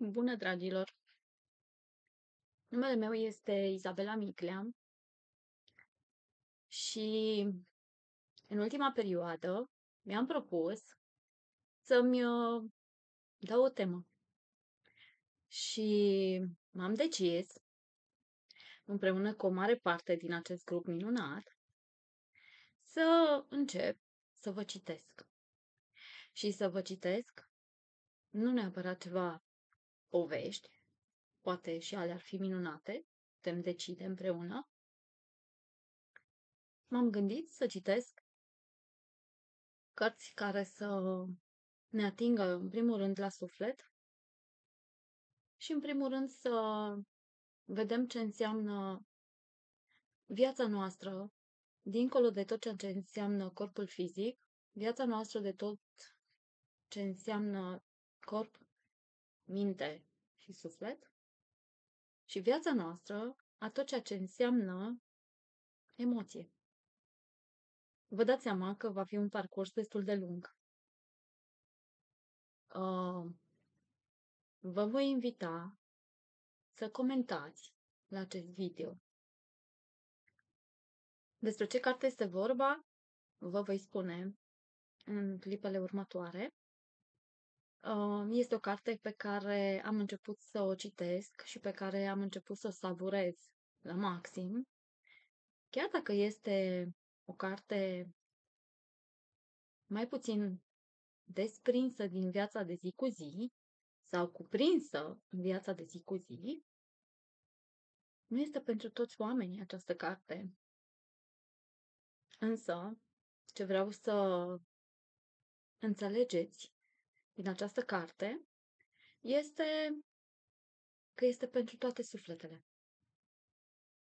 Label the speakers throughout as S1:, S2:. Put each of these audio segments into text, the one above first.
S1: Bună, dragilor! Numele meu este Izabela Miclea și în ultima perioadă mi-am propus să-mi uh,
S2: dau o temă. Și m-am decis, împreună cu o mare parte din acest grup minunat,
S1: să încep să vă citesc. Și să vă citesc nu neapărat ceva povești, poate și ale ar fi minunate, putem decide împreună, m-am gândit să citesc cărți care să ne atingă, în primul rând, la suflet și, în primul rând, să vedem ce înseamnă viața noastră, dincolo de tot ceea ce înseamnă corpul fizic, viața noastră de tot ce înseamnă corp, minte, și suflet și viața noastră a tot ceea ce înseamnă emoție. Vă dați seama că va fi un parcurs destul de lung. Uh, vă voi invita să comentați la acest video. Despre ce carte este vorba,
S2: vă voi spune în clipele următoare. Um, este o carte pe care am început să o citesc și pe care am început să o savurez la maxim. Chiar dacă este o carte
S1: mai puțin desprinsă din viața de zi cu zi sau cuprinsă în viața de zi cu zi, nu este pentru toți oamenii această carte. Însă, ce vreau să înțelegeți din această carte este că este pentru toate sufletele.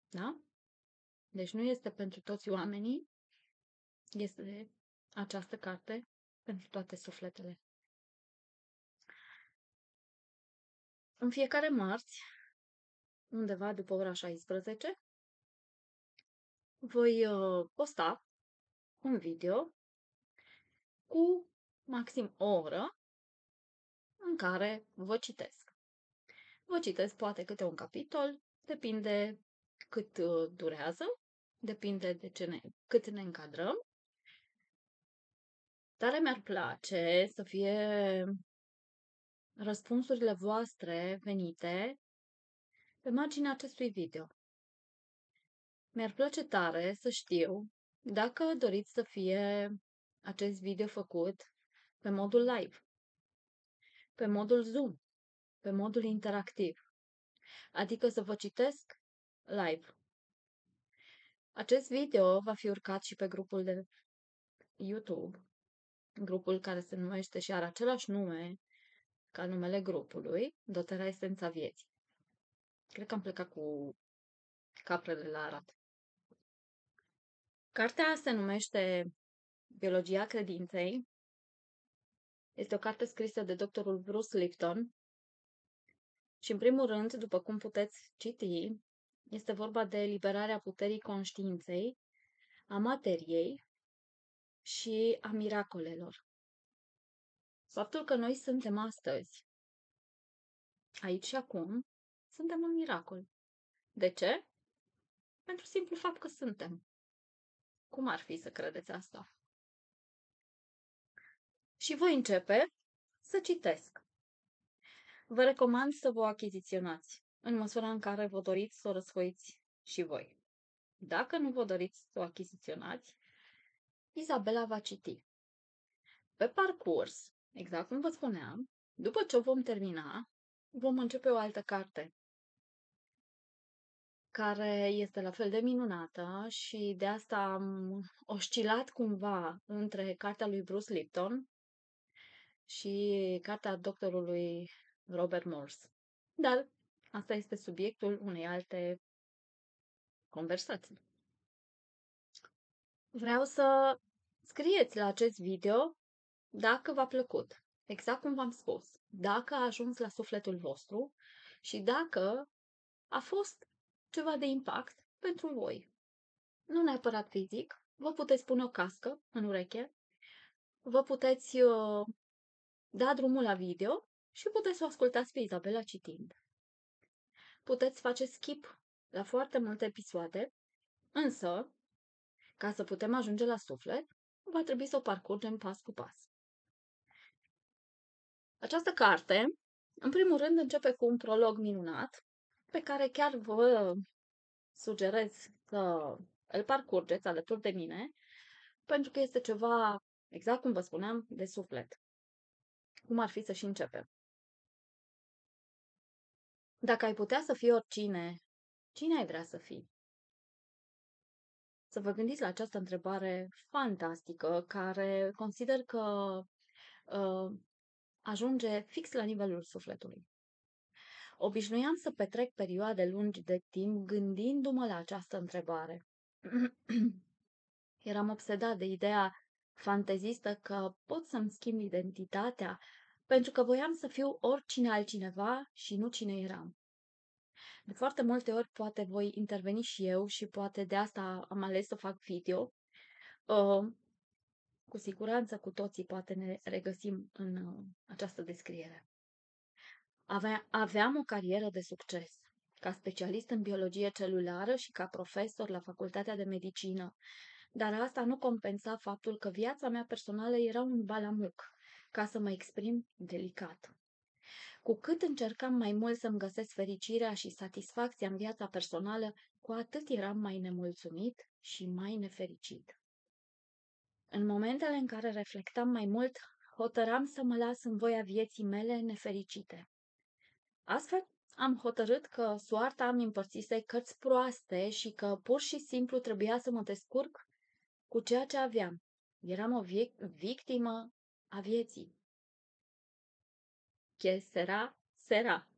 S1: Da? Deci nu este pentru toți oamenii, este această carte pentru toate sufletele. În fiecare marți, undeva după ora 16, voi uh, posta un video cu maxim o oră
S2: în care vă citesc. Vă citesc poate câte un capitol, depinde cât uh, durează, depinde de ce ne, cât ne încadrăm.
S1: Tare mi-ar place să fie răspunsurile voastre venite pe marginea acestui video. Mi-ar place tare să știu dacă doriți
S2: să fie acest video făcut pe modul live pe modul Zoom, pe modul interactiv. Adică să vă citesc live. Acest video va fi urcat și pe grupul de YouTube, grupul care se numește și are același nume ca numele grupului, Dotera Esența Vieții. Cred că am plecat cu
S1: caprele la arat. Cartea se numește Biologia Credinței este o carte scrisă de doctorul
S2: Bruce Lipton și, în primul rând, după cum puteți citi, este vorba de eliberarea puterii conștiinței, a materiei și a miracolelor. Faptul că noi suntem
S1: astăzi, aici și acum, suntem un miracol. De ce? Pentru simplu fapt că suntem. Cum ar fi să credeți asta? și voi începe să citesc.
S2: Vă recomand să vă achiziționați în măsura în care vă doriți să o răsfoiți și voi. Dacă nu vă doriți să o achiziționați,
S1: Izabela va citi. Pe parcurs, exact cum vă spuneam, după ce o vom termina, vom începe o altă carte
S2: care este la fel de minunată și de asta am oscilat cumva între cartea lui Bruce Lipton, și cartea doctorului Robert Morse. Dar asta este subiectul unei alte
S1: conversații. Vreau să
S2: scrieți la acest video dacă v-a plăcut, exact cum v-am spus, dacă a ajuns la sufletul vostru și dacă a fost ceva de impact pentru voi. Nu neapărat fizic, vă puteți pune o cască în ureche, vă puteți uh, da drumul la video și puteți să o ascultați pe Isabela citind. Puteți face skip la foarte multe episoade, însă, ca să putem ajunge la suflet,
S1: va trebui să o parcurgem pas cu pas. Această
S2: carte, în primul rând, începe cu un prolog minunat, pe care chiar vă sugerez să îl parcurgeți alături de mine, pentru că este ceva, exact cum vă spuneam, de suflet cum ar fi să-și
S1: începem. Dacă ai putea să fii oricine, cine ai vrea să fii? Să vă gândiți la această întrebare
S2: fantastică, care consider că uh, ajunge fix la nivelul sufletului. Obișnuiam să petrec perioade lungi de timp gândindu-mă la această întrebare. Eram obsedat de ideea fantezistă că pot să-mi schimb identitatea pentru că voiam să fiu oricine altcineva și nu cine eram. De foarte multe ori poate voi interveni și eu și poate de asta am ales să fac video. Uh, cu siguranță cu toții poate ne regăsim în uh, această descriere. Avea, aveam o carieră de succes ca specialist în biologie celulară și ca profesor la Facultatea de Medicină, dar asta nu compensa faptul că viața mea personală era un balamuc ca să mă exprim delicat. Cu cât încercam mai mult să-mi găsesc fericirea și satisfacția în viața personală, cu atât eram mai nemulțumit și mai nefericit. În momentele în care reflectam mai mult, hotăram să mă las în voia vieții mele nefericite. Astfel, am hotărât că soarta am împărțise cărți proaste și că pur și simplu trebuia să mă descurc cu ceea ce aveam.
S1: Eram o victimă a vieții.
S2: Che sera, sera.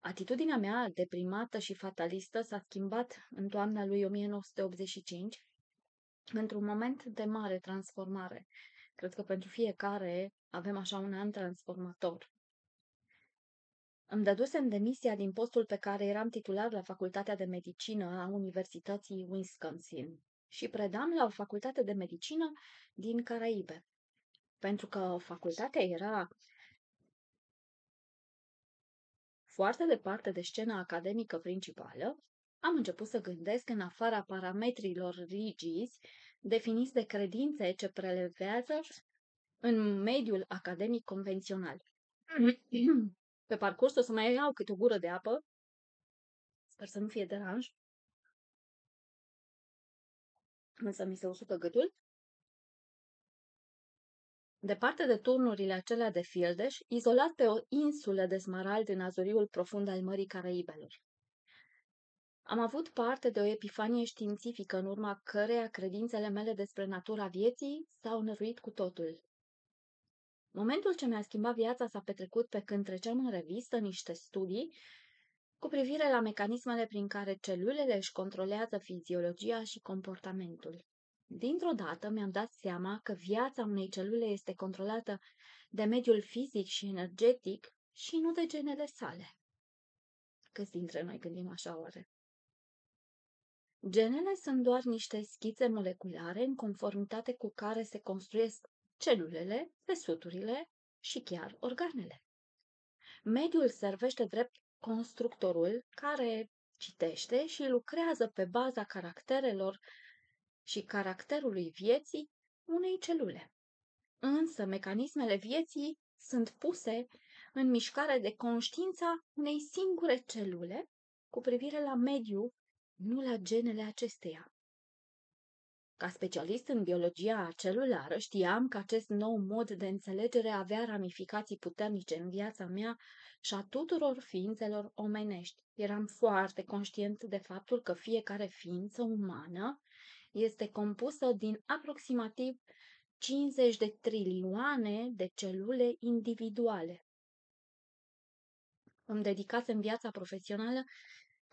S2: Atitudinea mea deprimată și fatalistă s-a schimbat în toamna lui 1985 într-un moment de mare transformare. Cred că pentru fiecare avem așa un an transformator. Îmi dădusem demisia din postul pe care eram titular la Facultatea de Medicină a Universității Wisconsin și predam la o facultate de medicină din Caraibe. Pentru că facultatea era foarte departe de scena academică principală, am început să gândesc în afara parametrilor rigizi definiți de credințe ce prelevează în mediul academic convențional. Pe parcurs o să mai iau câte o gură de apă,
S1: sper să nu fie deranj însă mi se usucă gâtul. Departe de turnurile acelea de
S2: Fieldeș, izolat pe o insulă de smarald în azuriul profund al Mării Caraibelor. Am avut parte de o epifanie științifică în urma căreia credințele mele despre natura vieții s-au năruit cu totul. Momentul ce mi-a schimbat viața s-a petrecut pe când treceam în revistă niște studii cu privire la mecanismele prin care celulele își controlează fiziologia și comportamentul. Dintr-o dată mi-am dat seama că viața unei celule este controlată de mediul fizic și energetic și nu de genele sale. Câți dintre noi gândim așa oare? Genele sunt doar niște schițe moleculare în conformitate cu care se construiesc celulele, tesuturile și chiar organele. Mediul servește drept constructorul care citește și lucrează pe baza caracterelor și caracterului vieții unei celule. Însă mecanismele vieții sunt puse în mișcare de conștiința unei singure celule cu privire la mediu, nu la genele acesteia. Ca specialist în biologia celulară, știam că acest nou mod de înțelegere avea ramificații puternice în viața mea și a tuturor ființelor omenești. Eram foarte conștient de faptul că fiecare ființă umană este compusă din aproximativ 50 de trilioane de celule individuale. Îmi dedicasem viața profesională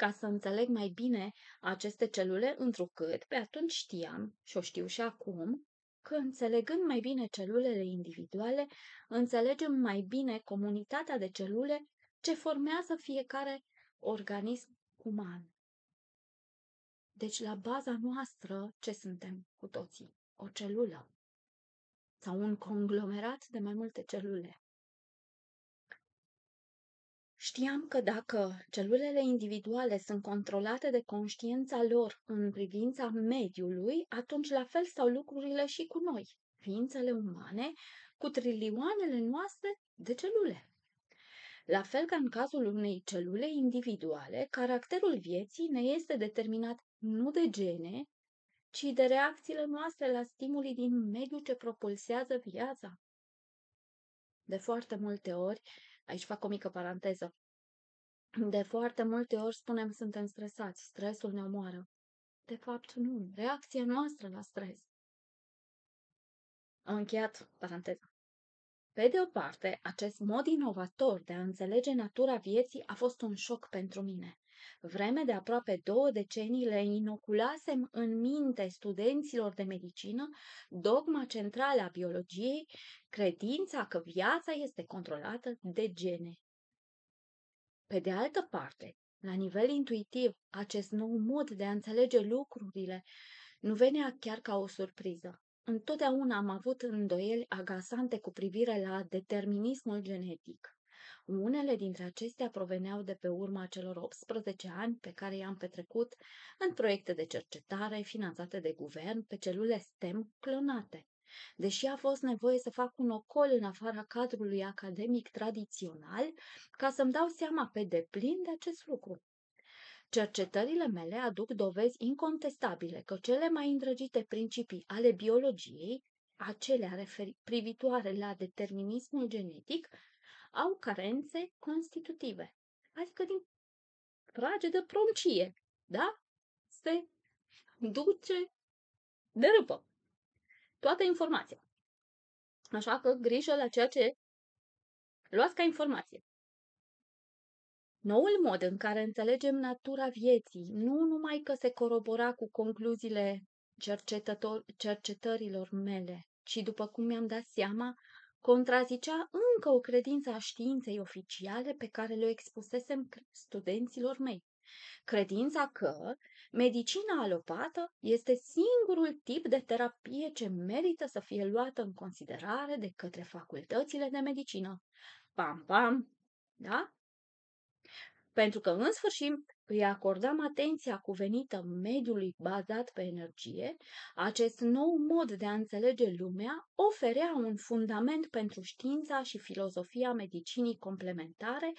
S2: ca să înțeleg mai bine aceste celule, întrucât pe atunci știam, și o știu și acum, că înțelegând mai bine celulele individuale, înțelegem mai bine comunitatea de celule ce formează fiecare organism uman. Deci la baza noastră ce suntem cu
S1: toții? O celulă sau un conglomerat de mai multe celule.
S2: Știam că dacă celulele individuale sunt controlate de conștiința lor în privința mediului, atunci la fel stau lucrurile și cu noi, ființele umane, cu trilioanele noastre de celule. La fel ca în cazul unei celule individuale, caracterul vieții ne este determinat nu de gene, ci de reacțiile noastre la stimulii din mediul ce propulsează viața. De foarte multe ori, aici fac o mică paranteză, de foarte multe ori spunem suntem stresați, stresul ne omoară. De fapt, nu. Reacția noastră la stres. Am încheiat paranteza. Pe de o parte, acest mod inovator de a înțelege natura vieții a fost un șoc pentru mine. Vreme de aproape două decenii le inoculasem în minte studenților de medicină dogma centrală a biologiei, credința că viața este controlată de gene. Pe de altă parte, la nivel intuitiv, acest nou mod de a înțelege lucrurile nu venea chiar ca o surpriză. Întotdeauna am avut îndoieli agasante cu privire la determinismul genetic. Unele dintre acestea proveneau de pe urma celor 18 ani pe care i-am petrecut în proiecte de cercetare finanțate de guvern pe celule STEM clonate. Deși a fost nevoie să fac un ocol în afara cadrului academic tradițional ca să-mi dau seama pe deplin de acest lucru. Cercetările mele aduc dovezi incontestabile că cele mai îndrăgite principii ale biologiei, acelea referi- privitoare la determinismul genetic, au carențe constitutive, adică din frage de pruncie, da? Se duce de râpă
S1: toată informația. Așa că grijă la ceea ce luați ca informație.
S2: Noul mod în care înțelegem natura vieții, nu numai că se corobora cu concluziile cercetător- cercetărilor mele, ci după cum mi-am dat seama, contrazicea încă o credință a științei oficiale pe care le-o expusesem studenților mei. Credința că medicina alopată este singurul tip de terapie ce merită să fie luată în considerare de către facultățile de medicină. Pam, pam! Da? pentru că în sfârșit îi acordam atenția cuvenită mediului bazat pe energie, acest nou mod de a înțelege lumea oferea un fundament pentru știința și filozofia medicinii complementare,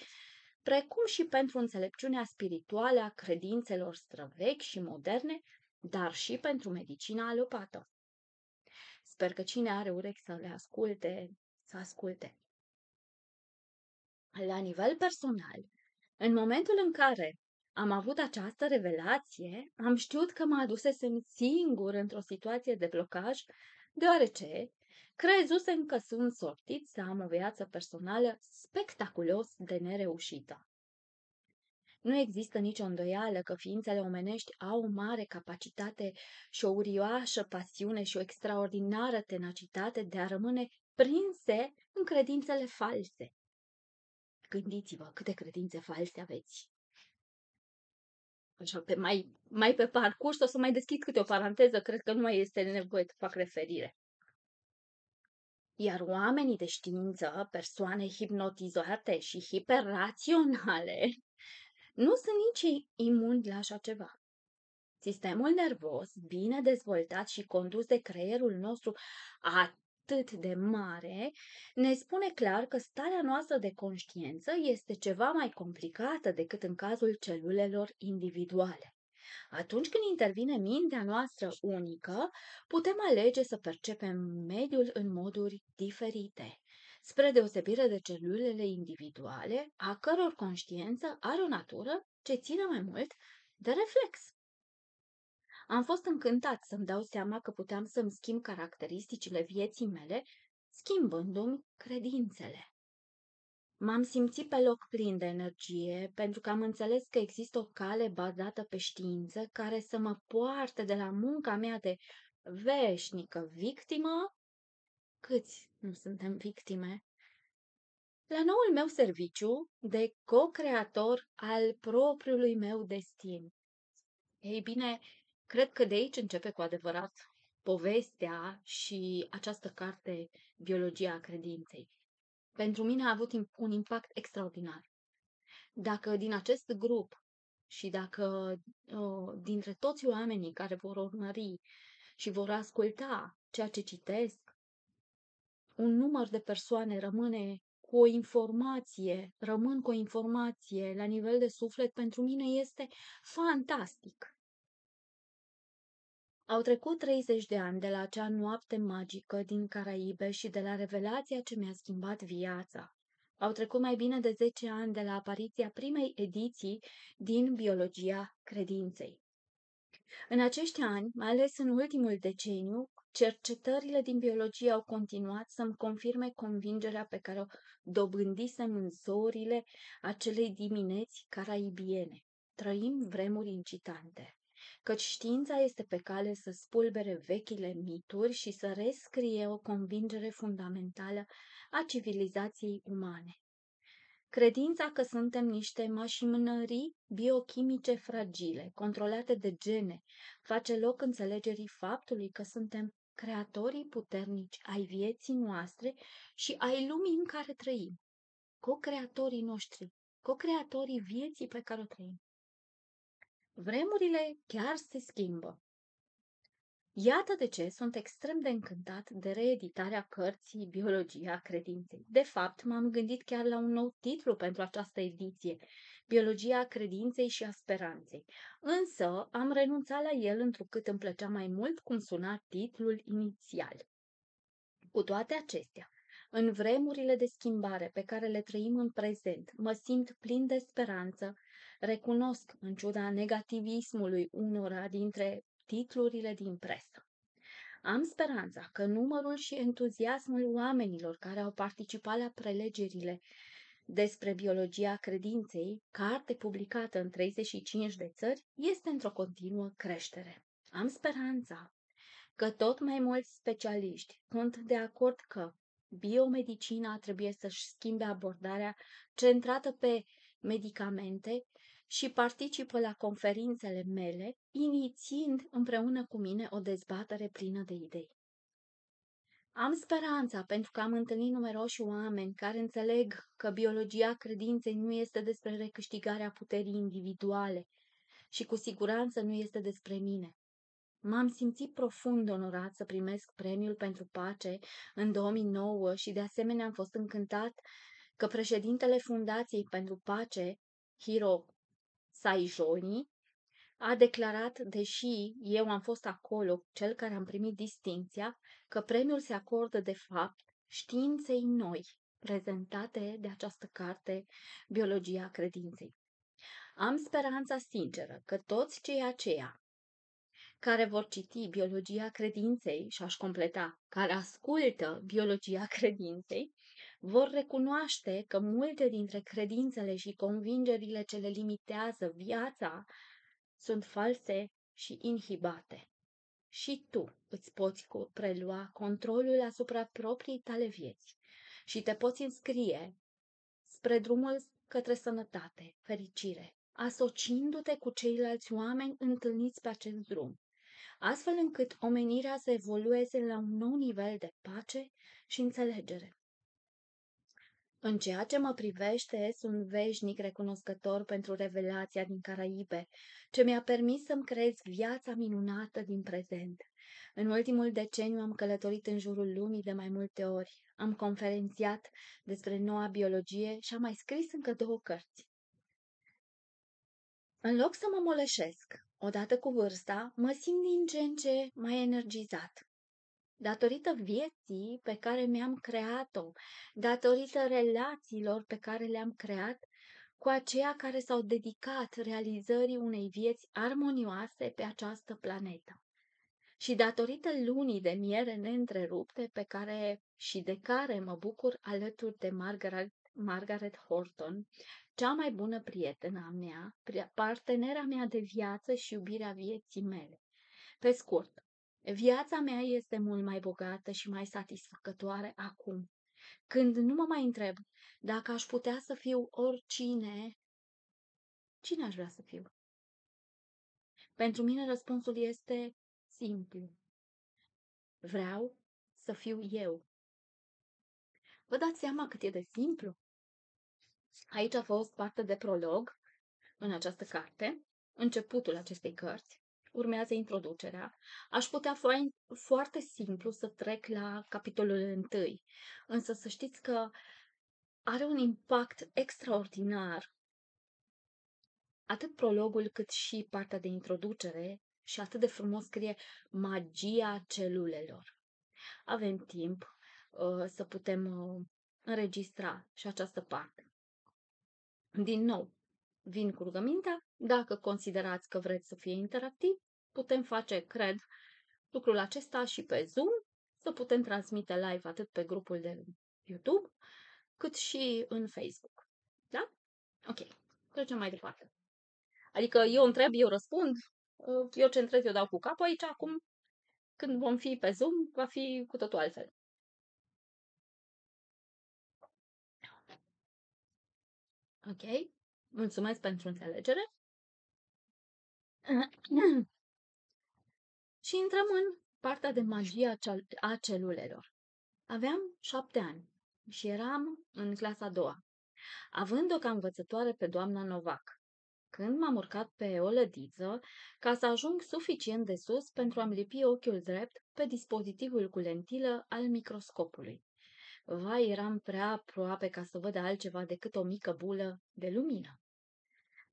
S2: precum și pentru înțelepciunea spirituală a credințelor străvechi și moderne, dar și pentru medicina alopată. Sper că cine are urechi să le asculte, să asculte. La nivel personal, în momentul în care am avut această revelație, am știut că mă adusesem singur într-o situație de blocaj, deoarece crezusem că sunt sortit să am o viață personală spectaculos de nereușită. Nu există nicio îndoială că ființele omenești au o mare capacitate și o urioașă pasiune și o extraordinară tenacitate de a rămâne prinse în credințele false, Gândiți-vă câte credințe false aveți. Așa, pe mai, mai pe parcurs o să mai deschid câte o paranteză, cred că nu mai este nevoie să fac referire. Iar oamenii de știință, persoane hipnotizate și hiperraționale, nu sunt nici imuni la așa ceva. Sistemul nervos, bine dezvoltat și condus de creierul nostru, a atât de mare, ne spune clar că starea noastră de conștiință este ceva mai complicată decât în cazul celulelor individuale. Atunci când intervine mintea noastră unică, putem alege să percepem mediul în moduri diferite, spre deosebire de celulele individuale, a căror conștiință are o natură ce ține mai mult de reflex. Am fost încântat să-mi dau seama că puteam să-mi schimb caracteristicile vieții mele, schimbându-mi credințele. M-am simțit pe loc plin de energie, pentru că am înțeles că există o cale bazată pe știință care să mă poarte de la munca mea de veșnică victimă. Câți nu suntem victime? La noul meu serviciu de co-creator al propriului meu destin. Ei bine, Cred că de aici începe cu adevărat povestea și această carte, Biologia credinței. Pentru mine a avut un impact extraordinar. Dacă din acest grup și dacă ă, dintre toți oamenii care vor urmări și vor asculta ceea ce citesc, un număr de persoane rămâne cu o informație, rămân cu o informație la nivel de suflet, pentru mine este fantastic. Au trecut 30 de ani de la acea noapte magică din Caraibe și de la revelația ce mi-a schimbat viața. Au trecut mai bine de 10 ani de la apariția primei ediții din Biologia Credinței. În acești ani, mai ales în ultimul deceniu, cercetările din biologie au continuat să-mi confirme convingerea pe care o dobândisem în zorile acelei dimineți caraibiene. Trăim vremuri incitante căci știința este pe cale să spulbere vechile mituri și să rescrie o convingere fundamentală a civilizației umane. Credința că suntem niște mașinării biochimice fragile, controlate de gene, face loc înțelegerii faptului că suntem creatorii puternici ai vieții noastre și ai lumii în care trăim, co-creatorii noștri, co-creatorii vieții pe care o trăim. Vremurile chiar se schimbă. Iată de ce sunt extrem de încântat de reeditarea cărții Biologia credinței. De fapt, m-am gândit chiar la un nou titlu pentru această ediție, Biologia credinței și a speranței. Însă am renunțat la el întrucât îmi plăcea mai mult cum suna titlul inițial. Cu toate acestea, în vremurile de schimbare pe care le trăim în prezent, mă simt plin de speranță recunosc în ciuda negativismului unora dintre titlurile din presă. Am speranța că numărul și entuziasmul oamenilor care au participat la prelegerile despre biologia credinței, carte publicată în 35 de țări, este într-o continuă creștere. Am speranța că tot mai mulți specialiști sunt de acord că biomedicina trebuie să-și schimbe abordarea centrată pe medicamente și participă la conferințele mele, inițiind împreună cu mine o dezbatere plină de idei. Am speranța pentru că am întâlnit numeroși oameni care înțeleg că biologia credinței nu este despre recâștigarea puterii individuale și cu siguranță nu este despre mine. M-am simțit profund onorat să primesc premiul pentru pace în 2009 și de asemenea am fost încântat că președintele Fundației pentru Pace, Hiro Saijoni, a declarat, deși eu am fost acolo, cel care am primit distinția, că premiul se acordă, de fapt, științei noi, prezentate de această carte, Biologia Credinței. Am speranța sinceră că toți cei aceia care vor citi Biologia Credinței și aș completa, care ascultă Biologia Credinței, vor recunoaște că multe dintre credințele și convingerile ce le limitează viața sunt false și inhibate. Și tu îți poți prelua controlul asupra proprii tale vieți și te poți înscrie spre drumul către sănătate, fericire, asociindu-te cu ceilalți oameni întâlniți pe acest drum, astfel încât omenirea să evolueze la un nou nivel de pace și înțelegere. În ceea ce mă privește, sunt veșnic recunoscător pentru revelația din Caraibe, ce mi-a permis să-mi creez viața minunată din prezent. În ultimul deceniu am călătorit în jurul lumii de mai multe ori, am conferențiat despre noua biologie și am mai scris încă două cărți. În loc să mă moleșesc, odată cu vârsta, mă simt din ce în ce mai energizat datorită vieții pe care mi-am creat-o, datorită relațiilor pe care le-am creat cu aceia care s-au dedicat realizării unei vieți armonioase pe această planetă. Și datorită lunii de miere neîntrerupte pe care și de care mă bucur alături de Margaret, Margaret Horton, cea mai bună prietena mea, partenera mea de viață și iubirea vieții mele. Pe scurt, Viața mea este mult mai bogată și mai satisfăcătoare acum, când nu mă mai întreb dacă aș putea să fiu oricine, cine aș vrea să fiu?
S1: Pentru mine răspunsul este simplu. Vreau să fiu eu. Vă dați seama cât e de simplu?
S2: Aici a fost parte de prolog în această carte, începutul acestei cărți urmează introducerea. Aș putea foarte simplu să trec la capitolul întâi, însă să știți că are un impact extraordinar atât prologul cât și partea de introducere și atât de frumos scrie magia celulelor. Avem timp uh, să putem uh, înregistra și această parte. Din nou, vin cu rugămintea dacă considerați că vreți să fie interactiv, putem face, cred, lucrul acesta și pe Zoom, să putem transmite live atât pe grupul de YouTube, cât și în Facebook. Da? Ok. Trecem mai departe. Adică eu întreb, eu răspund, uh, eu ce întreb, eu dau cu capul aici, acum când vom fi pe Zoom,
S1: va fi cu totul altfel. Ok? Mulțumesc pentru înțelegere.
S2: și intrăm în partea de magie a celulelor. Aveam șapte ani și eram în clasa a doua, având-o ca învățătoare pe doamna Novac. Când m-am urcat pe o lădiță ca să ajung suficient de sus pentru a-mi lipi ochiul drept pe dispozitivul cu lentilă al microscopului. Vai, eram prea aproape ca să văd altceva decât o mică bulă de lumină.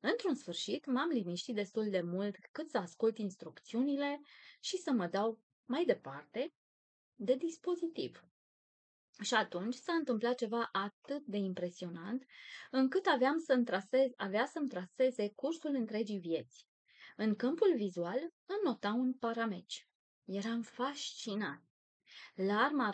S2: Într-un sfârșit, m-am liniștit destul de mult cât să ascult instrucțiunile și să mă dau mai departe de dispozitiv. Și atunci s-a întâmplat ceva atât de impresionant, încât aveam să trasez, avea să-mi traseze cursul întregii vieți. În câmpul vizual îmi nota un parameci. Eram fascinat. Larma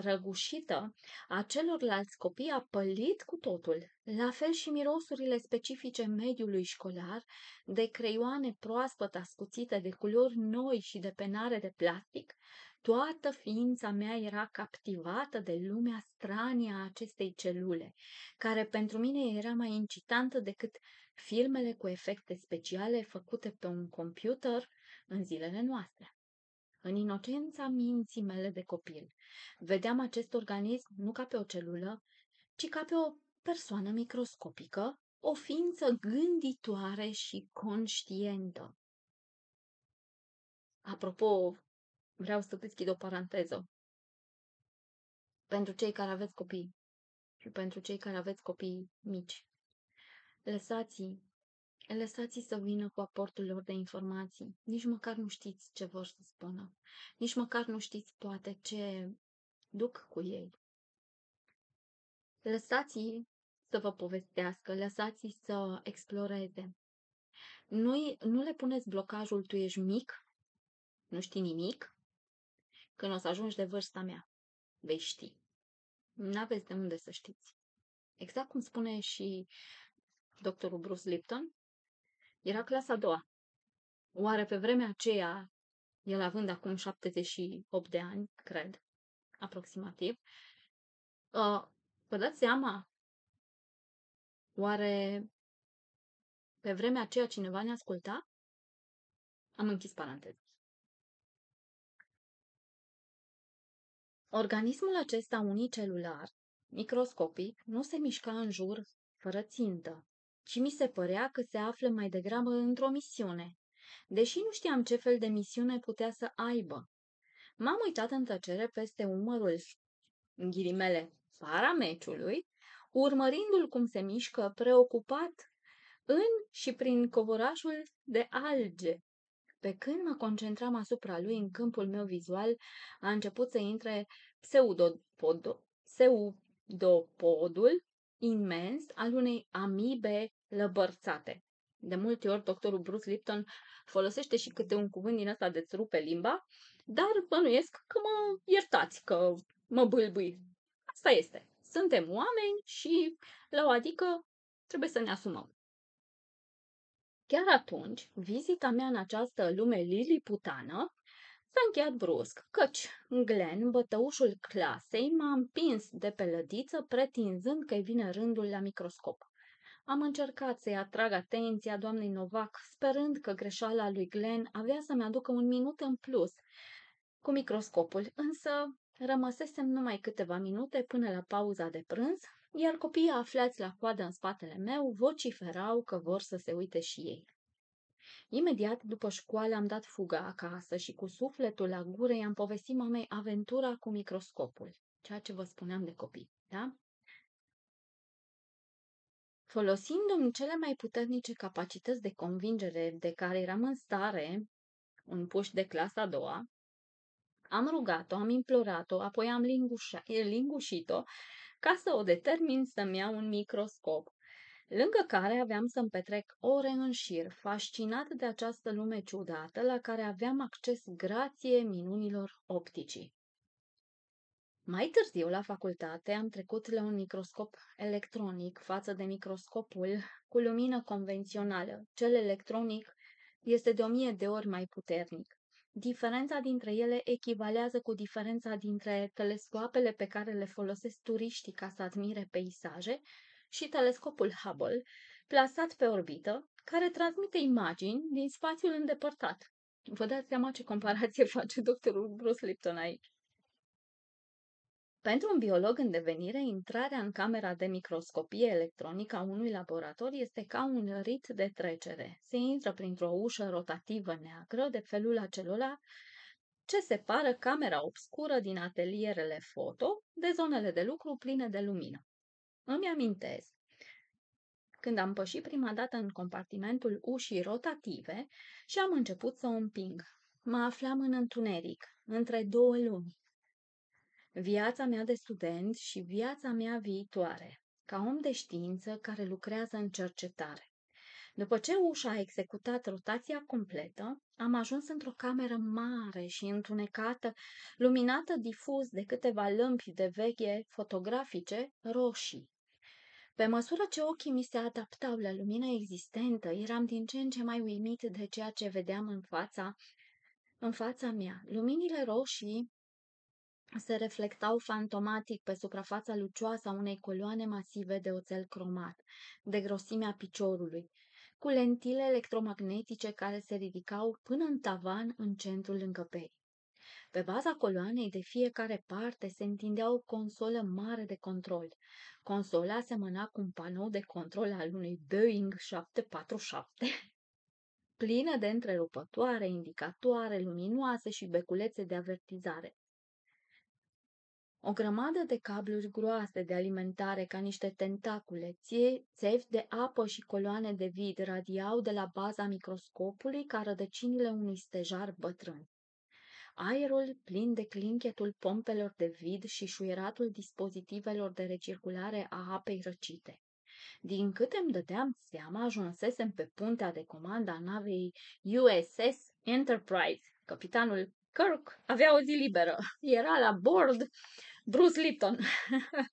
S2: răgușită a celorlalți copii a pălit cu totul. La fel și mirosurile specifice mediului școlar, de creioane proaspăt ascuțite de culori noi și de penare de plastic, toată ființa mea era captivată de lumea stranie a acestei celule, care pentru mine era mai incitantă decât filmele cu efecte speciale făcute pe un computer în zilele noastre în inocența minții mele de copil. Vedeam acest organism nu ca pe o celulă, ci ca pe o persoană microscopică, o ființă gânditoare și conștientă. Apropo, vreau să deschid o
S1: paranteză. Pentru cei care aveți copii și pentru cei care
S2: aveți copii mici, lăsați Lăsați-i să vină cu aportul lor de informații. Nici măcar nu știți ce vor să spună. Nici măcar nu știți poate ce duc cu ei. Lăsați-i să vă povestească, lăsați-i să exploreze. Nu, nu le puneți blocajul, tu ești mic, nu știi nimic, când o să ajungi de vârsta mea, vei ști. N-aveți de unde să știți. Exact cum spune și doctorul Bruce Lipton, era clasa a doua. Oare pe vremea aceea, el având acum 78 de ani, cred, aproximativ, uh, vă dați seama?
S1: Oare pe vremea aceea cineva ne asculta? Am închis paranteză.
S2: Organismul acesta unicelular, microscopic, nu se mișca în jur fără țintă, ci mi se părea că se află mai degrabă într-o misiune, deși nu știam ce fel de misiune putea să aibă. M-am uitat în tăcere peste umărul, în ghilimele, parameciului, urmărindu-l cum se mișcă preocupat în și prin covorașul de alge. Pe când mă concentram asupra lui în câmpul meu vizual, a început să intre pseudopodul imens al unei amibe lăbărțate. De multe ori, doctorul Bruce Lipton folosește și câte un cuvânt din asta de-ți rupe limba, dar bănuiesc că mă iertați că mă bâlbui. Asta este. Suntem oameni și, la o adică, trebuie să ne asumăm. Chiar atunci, vizita mea în această lume liliputană s-a încheiat brusc, căci Glen, bătăușul clasei, m-a împins de pe lădiță pretinzând că-i vine rândul la microscop. Am încercat să-i atrag atenția doamnei Novac, sperând că greșeala lui Glenn avea să-mi aducă un minut în plus cu microscopul, însă rămăsesem numai câteva minute până la pauza de prânz, iar copiii aflați la coadă în spatele meu vociferau că vor să se uite și ei. Imediat după școală am dat fuga acasă și cu sufletul la gură i-am povestit mamei aventura cu microscopul, ceea ce vă spuneam de copii, da? Folosindu-mi cele mai puternice capacități de convingere de care eram în stare, un puș de clasa a doua, am rugat-o, am implorat-o, apoi am lingușit-o ca să o determin să-mi iau un microscop, lângă care aveam să-mi petrec ore în șir, fascinat de această lume ciudată la care aveam acces grație minunilor opticii. Mai târziu, la facultate, am trecut la un microscop electronic față de microscopul cu lumină convențională. Cel electronic este de o mie de ori mai puternic. Diferența dintre ele echivalează cu diferența dintre telescoapele pe care le folosesc turiștii ca să admire peisaje și telescopul Hubble, plasat pe orbită, care transmite imagini din spațiul îndepărtat. Vă dați seama ce comparație face doctorul Bruce Lipton aici. Pentru un biolog în devenire, intrarea în camera de microscopie electronică a unui laborator este ca un rit de trecere. Se intră printr-o ușă rotativă neagră de felul acelora ce separă camera obscură din atelierele foto de zonele de lucru pline de lumină. Îmi amintesc, când am pășit prima dată în compartimentul ușii rotative și am început să o împing. Mă aflam în întuneric, între două lumi, viața mea de student și viața mea viitoare, ca om de știință care lucrează în cercetare. După ce ușa a executat rotația completă, am ajuns într-o cameră mare și întunecată, luminată difuz de câteva lămpi de veche fotografice roșii. Pe măsură ce ochii mi se adaptau la lumina existentă, eram din ce în ce mai uimit de ceea ce vedeam în fața, în fața mea. Luminile roșii se reflectau fantomatic pe suprafața lucioasă a unei coloane masive de oțel cromat, de grosimea piciorului, cu lentile electromagnetice care se ridicau până în tavan în centrul încăperii. Pe baza coloanei de fiecare parte se întindea o consolă mare de control. Consola semăna cu un panou de control al unui Boeing 747, plină de întrerupătoare, indicatoare luminoase și beculețe de avertizare. O grămadă de cabluri groase de alimentare ca niște tentacule, țevi de apă și coloane de vid radiau de la baza microscopului ca rădăcinile unui stejar bătrân. Aerul, plin de clinchetul pompelor de vid și șuieratul dispozitivelor de recirculare a apei răcite. Din câte îmi dădeam seama, ajunsesem pe puntea de comandă a navei USS Enterprise. Capitanul Kirk avea o zi liberă. Era la bord Bruce Lipton.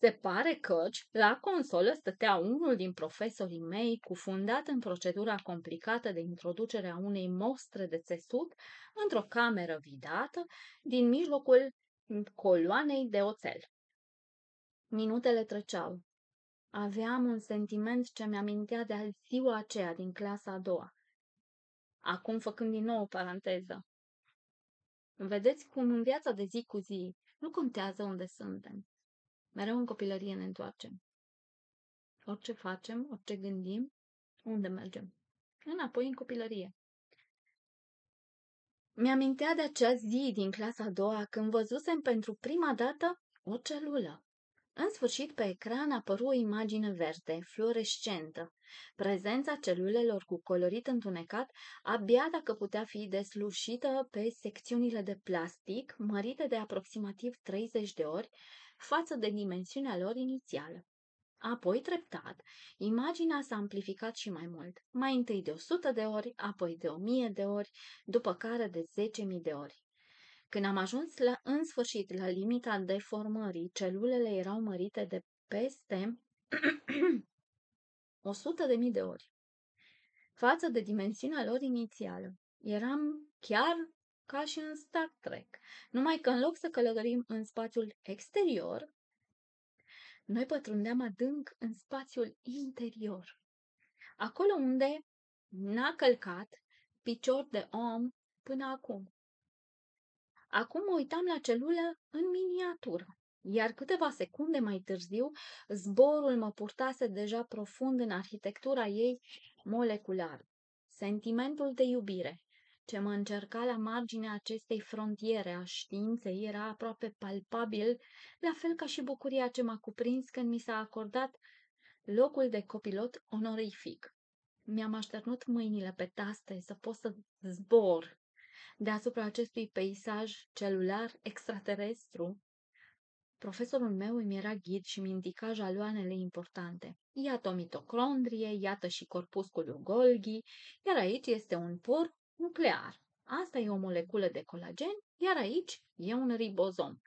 S2: Se pare căci la consolă stătea unul din profesorii mei, cufundat în procedura complicată de introducere a unei mostre de țesut într-o cameră vidată din mijlocul coloanei de oțel. Minutele treceau. Aveam un sentiment ce mi-amintea de ziua aceea din clasa a doua. Acum făcând din nou o paranteză. Vedeți cum în viața de zi cu zi nu contează unde suntem. Mereu în copilărie ne întoarcem.
S1: Orice facem, orice gândim, unde mergem? Înapoi în
S2: copilărie. Mi-amintea de acea zi din clasa a doua când văzusem pentru prima dată o celulă. În sfârșit, pe ecran apăru o imagine verde, fluorescentă. Prezența celulelor cu colorit întunecat abia dacă putea fi deslușită pe secțiunile de plastic, mărite de aproximativ 30 de ori față de dimensiunea lor inițială. Apoi, treptat, imaginea s-a amplificat și mai mult, mai întâi de 100 de ori, apoi de 1000 de ori, după care de 10.000 de ori. Când am ajuns la, în sfârșit la limita deformării, celulele erau mărite de peste 100.000 de ori față de dimensiunea lor inițială. Eram chiar ca și în Star Trek, numai că în loc să călătorim în spațiul exterior, noi pătrundeam adânc în spațiul interior. Acolo unde n-a călcat picior de om până acum. Acum mă uitam la celulă în miniatură, iar câteva secunde mai târziu, zborul mă purtase deja profund în arhitectura ei moleculară. Sentimentul de iubire ce mă încerca la marginea acestei frontiere a științei era aproape palpabil, la fel ca și bucuria ce m-a cuprins când mi s-a acordat locul de copilot onorific. Mi-am așternut mâinile pe taste să pot să zbor deasupra acestui peisaj celular extraterestru, profesorul meu îmi era ghid și mi indica jaloanele importante. Iată o mitocondrie, iată și corpuscul Golgi, iar aici este un por nuclear. Asta e o moleculă de colagen, iar aici e un ribozom.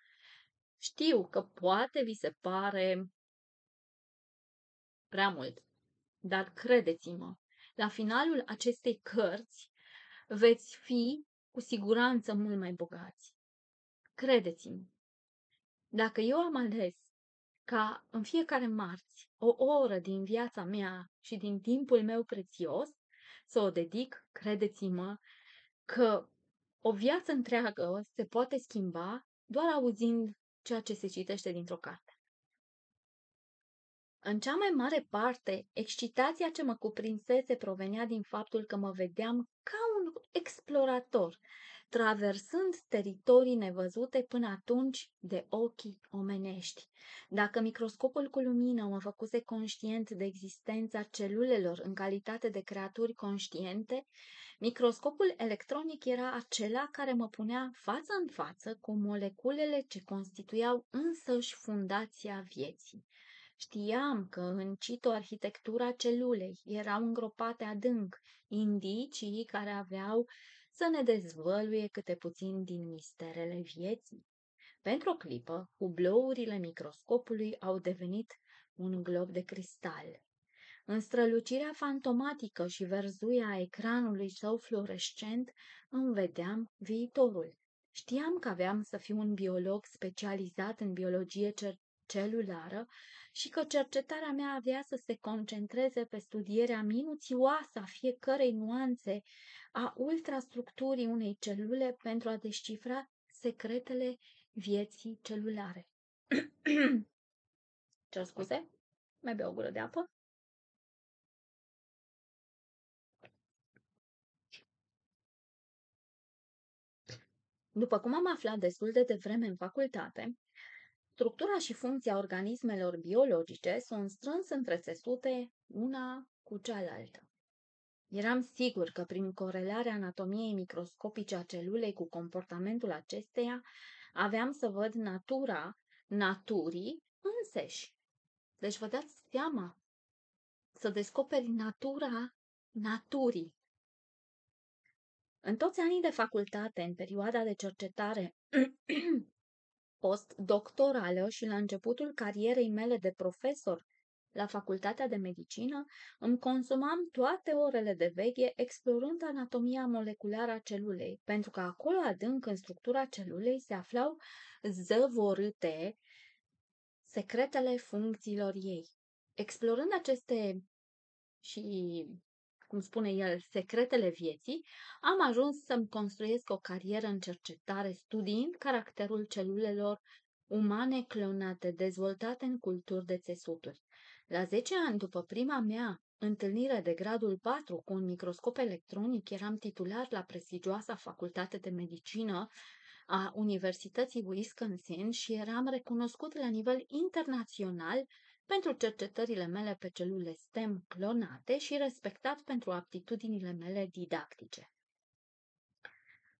S2: Știu că poate vi se pare prea mult, dar credeți-mă, la finalul acestei cărți veți fi cu siguranță mult mai bogați. Credeți-mă, dacă eu am ales ca în fiecare marți o oră din viața mea și din timpul meu prețios să o dedic, credeți-mă că o viață întreagă se poate schimba doar auzind ceea ce se citește dintr-o carte. În cea mai mare parte, excitația ce mă cuprinsese provenea din faptul că mă vedeam ca un explorator, traversând teritorii nevăzute până atunci de ochii omenești. Dacă microscopul cu lumină mă făcuse conștient de existența celulelor în calitate de creaturi conștiente, microscopul electronic era acela care mă punea față în față cu moleculele ce constituiau însăși fundația vieții. Știam că în citoarhitectura celulei erau îngropate adânc indicii care aveau să ne dezvăluie câte puțin din misterele vieții. Pentru o clipă, hublourile microscopului au devenit un glob de cristal. În strălucirea fantomatică și verzuia a ecranului său fluorescent, îmi vedeam viitorul. Știam că aveam să fiu un biolog specializat în biologie celulară și că cercetarea mea avea să se concentreze pe studierea minuțioasă a fiecărei nuanțe a ultrastructurii unei celule pentru a descifra secretele vieții celulare. Cer scuze?
S1: Mai beau o gură de apă?
S2: După cum am aflat destul de devreme în facultate, Structura și funcția organismelor biologice sunt strâns întrețesute una cu cealaltă. Eram sigur că prin corelarea anatomiei microscopice a celulei cu comportamentul acesteia, aveam să văd natura naturii înseși. Deci vă dați seama să descoperi natura naturii. În toți anii de facultate, în perioada de cercetare postdoctorală și la începutul carierei mele de profesor la facultatea de medicină, îmi consumam toate orele de veche explorând anatomia moleculară a celulei, pentru că acolo adânc în structura celulei se aflau zăvorâte secretele funcțiilor ei. Explorând aceste și cum spune el, secretele vieții, am ajuns să-mi construiesc o carieră în cercetare studiind caracterul celulelor umane clonate dezvoltate în culturi de țesuturi. La 10 ani după prima mea întâlnire de gradul 4 cu un microscop electronic, eram titular la prestigioasa facultate de medicină a Universității Wisconsin și eram recunoscut la nivel internațional pentru cercetările mele pe celule STEM clonate și respectat pentru aptitudinile mele didactice.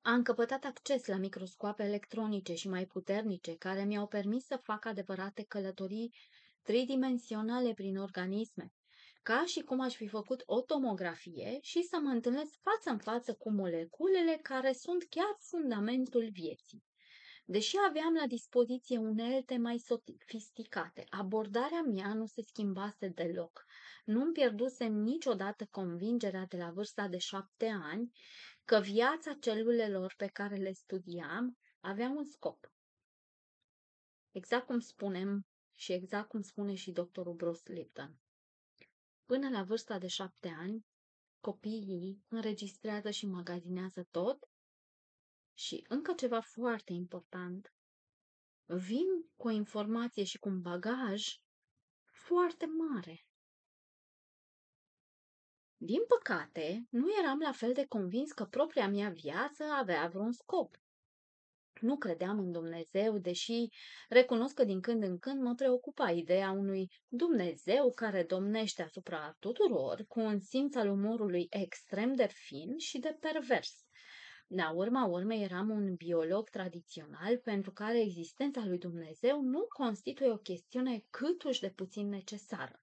S2: A încăpătat acces la microscoape electronice și mai puternice care mi-au permis să fac adevărate călătorii tridimensionale prin organisme, ca și cum aș fi făcut o tomografie și să mă întâlnesc față în față cu moleculele care sunt chiar fundamentul vieții. Deși aveam la dispoziție unelte mai sofisticate, abordarea mea nu se schimbase deloc. Nu-mi pierdusem niciodată convingerea de la vârsta de șapte ani că viața celulelor pe care le studiam avea un scop. Exact cum spunem și exact cum spune și doctorul Bruce Lipton. Până la vârsta de șapte ani, copiii înregistrează și magazinează tot și încă ceva foarte important, vin cu o informație și cu un bagaj foarte
S1: mare. Din păcate, nu eram la fel de
S2: convins că propria mea viață avea vreun scop. Nu credeam în Dumnezeu, deși recunosc că din când în când mă preocupa ideea unui Dumnezeu care domnește asupra tuturor cu un simț al umorului extrem de fin și de pervers. La urma urmei eram un biolog tradițional pentru care existența lui Dumnezeu nu constituie o chestiune câtuși de puțin necesară.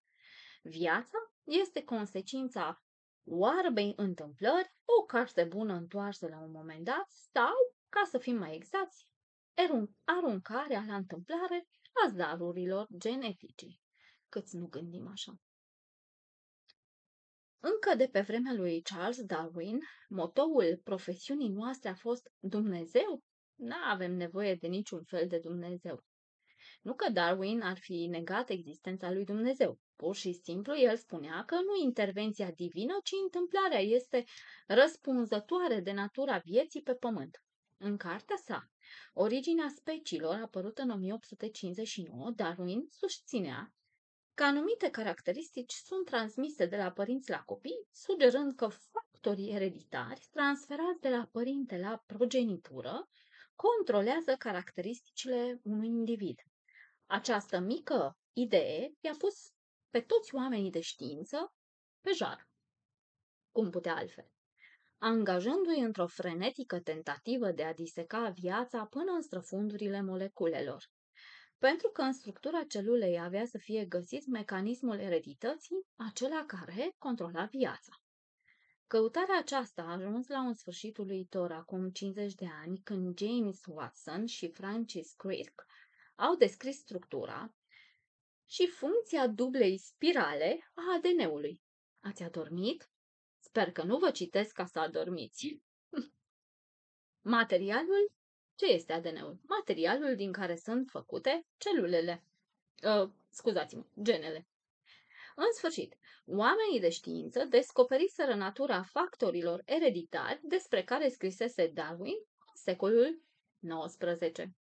S2: Viața este consecința oarbei întâmplări, o carte bună întoarsă la un moment dat sau, ca să fim mai exați, aruncarea la întâmplare a zdarurilor genetice, Câți nu gândim așa? Încă de pe vremea lui Charles Darwin, motoul profesiunii noastre a fost Dumnezeu? Nu avem nevoie de niciun fel de Dumnezeu. Nu că Darwin ar fi negat existența lui Dumnezeu. Pur și simplu, el spunea că nu intervenția divină, ci întâmplarea este răspunzătoare de natura vieții pe pământ. În cartea sa, Originea speciilor, apărută în 1859, Darwin susținea că anumite caracteristici sunt transmise de la părinți la copii, sugerând că factorii ereditari transferați de la părinte la progenitură controlează caracteristicile unui individ. Această mică idee i-a pus pe toți oamenii de știință pe jar. Cum putea altfel? angajându-i într-o frenetică tentativă de a diseca viața până în străfundurile moleculelor pentru că în structura celulei avea să fie găsit mecanismul eredității, acela care controla viața. Căutarea aceasta a ajuns la un sfârșit uluitor acum 50 de ani, când James Watson și Francis Crick au descris structura și funcția dublei spirale a ADN-ului. Ați adormit? Sper că nu vă citesc ca să adormiți. Materialul ce este ADN-ul? Materialul din care sunt făcute celulele. Uh, scuzați-mă, genele. În sfârșit, oamenii de știință descoperiseră natura factorilor ereditari despre care scrisese Darwin în secolul 19.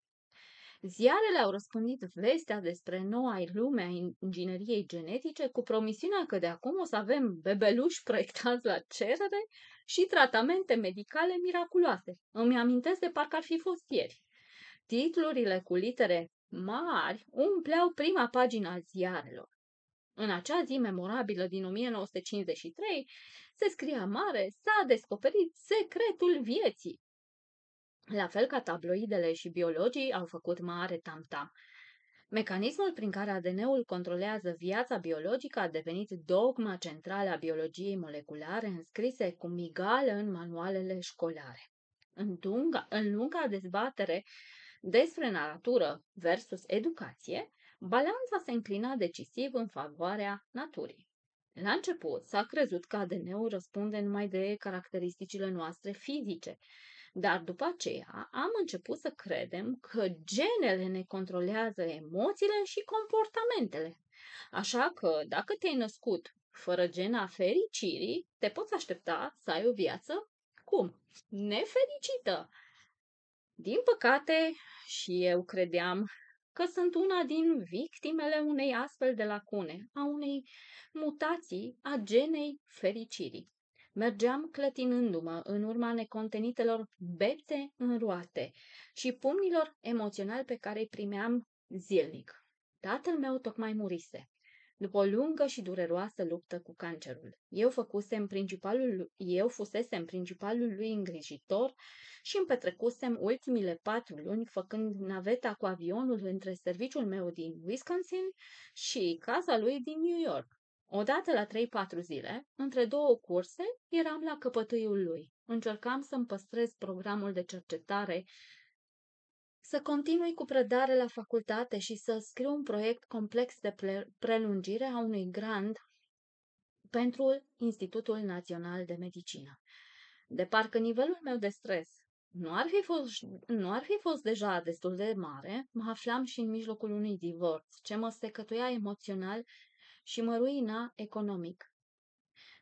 S2: Ziarele au răspândit vestea despre noua lume a ingineriei genetice cu promisiunea că de acum o să avem bebeluși proiectați la cerere și tratamente medicale miraculoase. Îmi amintesc de parcă ar fi fost ieri. Titlurile cu litere mari umpleau prima pagina ziarelor. În acea zi memorabilă din 1953 se scria mare, s-a descoperit secretul vieții. La fel ca tabloidele și biologii au făcut mare tamtam. Mecanismul prin care ADN-ul controlează viața biologică a devenit dogma centrală a biologiei moleculare, înscrise cu migală în manualele școlare. În, dunga, în lunga dezbatere despre naratură versus educație, balanța se înclina decisiv în favoarea naturii. La început s-a crezut că ADN-ul răspunde numai de caracteristicile noastre fizice, dar după aceea am început să credem că genele ne controlează emoțiile și comportamentele. Așa că dacă te-ai născut fără gena fericirii, te poți aștepta să ai o viață cum? Nefericită! Din păcate, și eu credeam că sunt una din victimele unei astfel de lacune, a unei mutații a genei fericirii. Mergeam clătinându-mă în urma necontenitelor bete în roate și pumnilor emoțional pe care îi primeam zilnic. Tatăl meu tocmai murise, după o lungă și dureroasă luptă cu cancerul. Eu, făcusem principalul, eu fusesem principalul lui îngrijitor și îmi petrecusem ultimile patru luni făcând naveta cu avionul între serviciul meu din Wisconsin și casa lui din New York. Odată la 3-4 zile, între două curse, eram la căpătâiul lui. Încercam să-mi păstrez programul de cercetare, să continui cu predare la facultate și să scriu un proiect complex de prelungire a unui grant pentru Institutul Național de Medicină. De parcă nivelul meu de stres nu ar, fi fost, nu ar fi fost deja destul de mare, mă aflam și în mijlocul unui divorț, ce mă secătuia emoțional și mă ruina economic.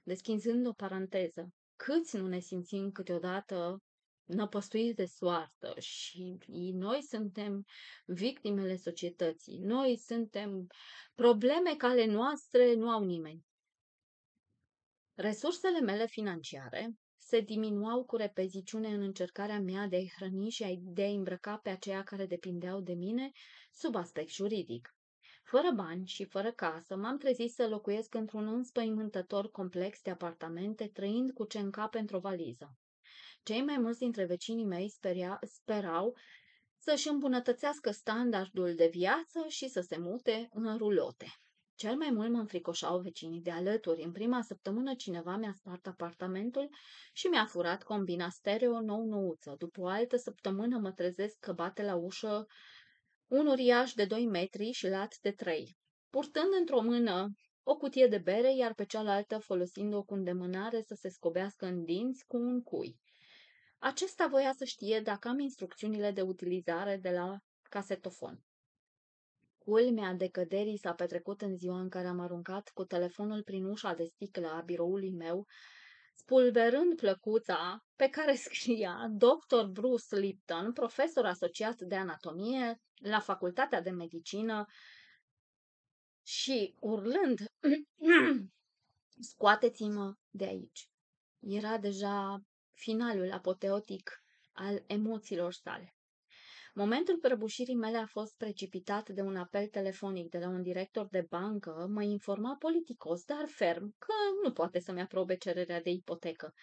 S2: Deschizând o paranteză, câți nu ne simțim câteodată năpăstuiți de soartă și noi suntem victimele societății, noi suntem probleme care ale noastre nu au nimeni. Resursele mele financiare se diminuau cu repeziciune în încercarea mea de a-i hrăni și de a îmbrăca pe aceia care depindeau de mine sub aspect juridic. Fără bani și fără casă, m-am trezit să locuiesc într-un înspăimântător complex de apartamente, trăind cu ce încap într-o valiză. Cei mai mulți dintre vecinii mei speria, sperau să-și îmbunătățească standardul de viață și să se mute în rulote. Cel mai mult mă înfricoșau vecinii de alături. În prima săptămână cineva mi-a spart apartamentul și mi-a furat combina stereo nou-nouță. După o altă săptămână mă trezesc că bate la ușă un uriaș de 2 metri și lat de 3, purtând într-o mână o cutie de bere, iar pe cealaltă folosind-o cu îndemânare să se scobească în dinți cu un cui. Acesta voia să știe dacă am instrucțiunile de utilizare de la casetofon. Culmea decăderii s-a petrecut în ziua în care am aruncat cu telefonul prin ușa de sticlă a biroului meu spulberând plăcuța pe care scria Dr. Bruce Lipton, profesor asociat de anatomie la Facultatea de Medicină și urlând, scoateți-mă de aici. Era deja finalul apoteotic al emoțiilor sale. Momentul prăbușirii mele a fost precipitat de un apel telefonic de la un director de bancă, mă informa politicos, dar ferm, că nu poate să-mi aprobe cererea de ipotecă.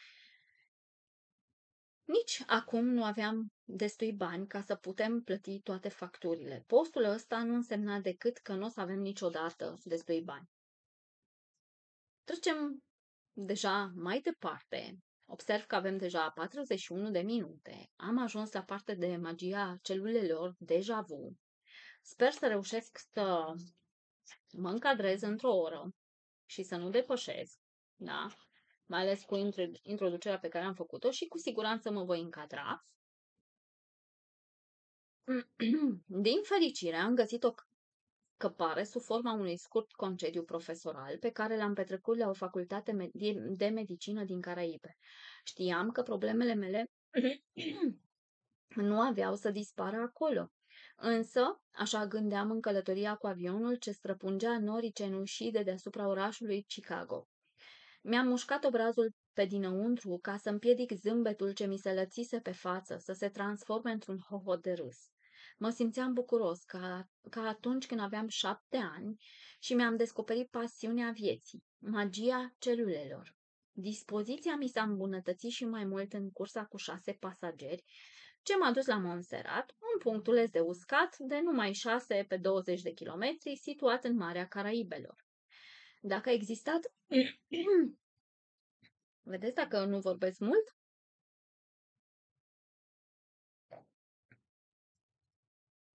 S2: Nici acum nu aveam destui bani ca să putem plăti toate facturile. Postul ăsta nu însemna decât că nu o să avem niciodată destui bani. Trecem deja mai departe Observ că avem deja 41 de minute. Am ajuns la partea de magia celulelor deja vu. Sper să reușesc să mă încadrez într-o oră și să nu depășesc, da? mai ales cu introducerea pe care am făcut-o și cu siguranță mă voi încadra. Din fericire am găsit o căpare sub forma unui scurt concediu profesoral pe care l-am petrecut la o facultate de medicină din Caraibe. Știam că problemele mele nu aveau să dispară acolo. Însă, așa gândeam în călătoria cu avionul ce străpungea norii cenușii de deasupra orașului Chicago. Mi-am mușcat obrazul pe dinăuntru ca să împiedic zâmbetul ce mi se lățise pe față să se transforme într-un hohot de râs. Mă simțeam bucuros ca, ca atunci când aveam șapte ani și mi-am descoperit pasiunea vieții, magia celulelor. Dispoziția mi s-a îmbunătățit și mai mult în cursa cu șase pasageri, ce m-a dus la Montserrat, un punctuleț de uscat de numai 6 pe 20 de kilometri, situat în Marea Caraibelor. Dacă a existat... Vedeți dacă nu vorbesc mult?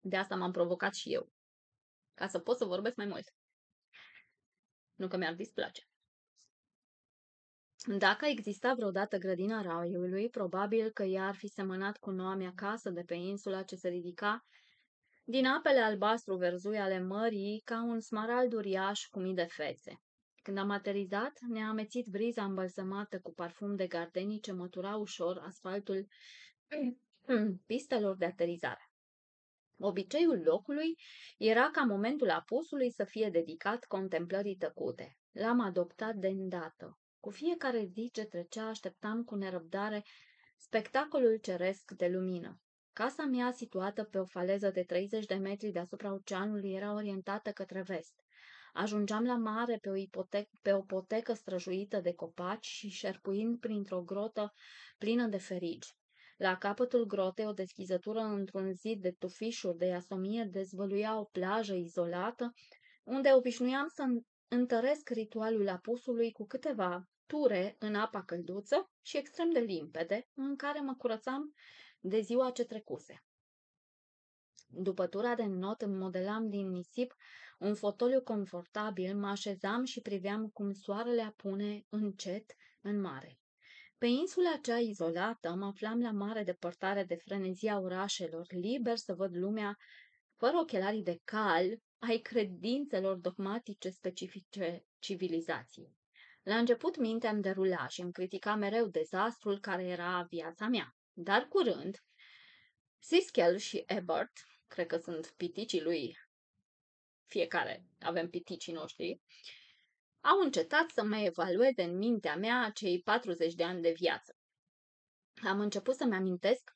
S1: De asta m-am provocat și eu. Ca să pot să vorbesc mai mult. Nu că mi-ar displace.
S2: Dacă exista vreodată grădina raiului, probabil că ea ar fi semănat cu noua mea casă de pe insula ce se ridica din apele albastru-verzui ale mării ca un smarald uriaș cu mii de fețe. Când am aterizat, ne-a amețit briza îmbălsămată cu parfum de gardenii ce mătura ușor asfaltul pistelor de aterizare. Obiceiul locului era ca momentul apusului să fie dedicat contemplării tăcute. L-am adoptat de îndată. Cu fiecare zi ce trecea, așteptam cu nerăbdare spectacolul ceresc de lumină. Casa mea, situată pe o faleză de 30 de metri deasupra oceanului, era orientată către vest. Ajungeam la mare pe o, ipotec- pe o potecă străjuită de copaci și șerpuind printr-o grotă plină de ferigi. La capătul grotei, o deschizătură într-un zid de tufișuri de iasomie dezvăluia o plajă izolată, unde obișnuiam să întăresc ritualul apusului cu câteva ture în apa călduță și extrem de limpede, în care mă curățam de ziua ce trecuse. După tura de not îmi modelam din nisip un fotoliu confortabil, mă așezam și priveam cum soarele apune încet în mare. Pe insula cea izolată mă aflam la mare depărtare de frenezia orașelor, liber să văd lumea fără ochelarii de cal ai credințelor dogmatice specifice civilizației. La început mintea îmi derula și îmi critica mereu dezastrul care era viața mea. Dar curând, Siskel și Ebert, cred că sunt piticii lui, fiecare avem piticii noștri, au încetat să mă evalueze în mintea mea cei 40 de ani de viață. Am început să-mi amintesc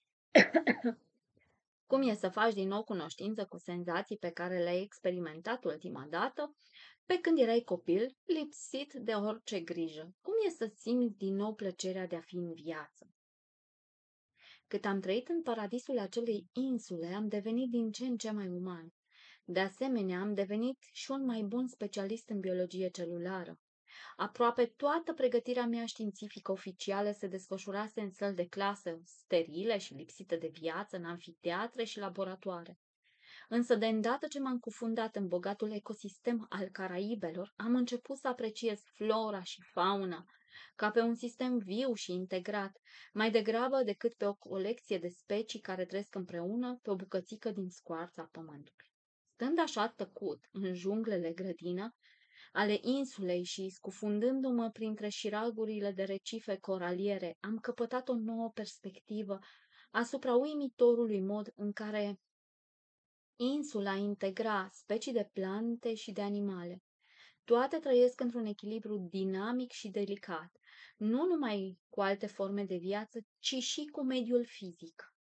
S2: cum e să faci din nou cunoștință cu senzații pe care le-ai experimentat ultima dată, pe când erai copil, lipsit de orice grijă. Cum e să simți din nou plăcerea de a fi în viață? Cât am trăit în paradisul acelei insule, am devenit din ce în ce mai uman. De asemenea, am devenit și un mai bun specialist în biologie celulară. Aproape toată pregătirea mea științifică oficială se desfășurase în săl de clasă, sterile și lipsite de viață, în anfiteatre și laboratoare. Însă, de îndată ce m-am cufundat în bogatul ecosistem al Caraibelor, am început să apreciez flora și fauna ca pe un sistem viu și integrat, mai degrabă decât pe o colecție de specii care trăiesc împreună pe o bucățică din scoarța pământului stând așa tăcut în junglele grădină ale insulei și scufundându-mă printre șiragurile de recife coraliere, am căpătat o nouă perspectivă asupra uimitorului mod în care insula integra specii de plante și de animale. Toate trăiesc într-un echilibru dinamic și delicat, nu numai cu alte forme de viață, ci și cu mediul fizic.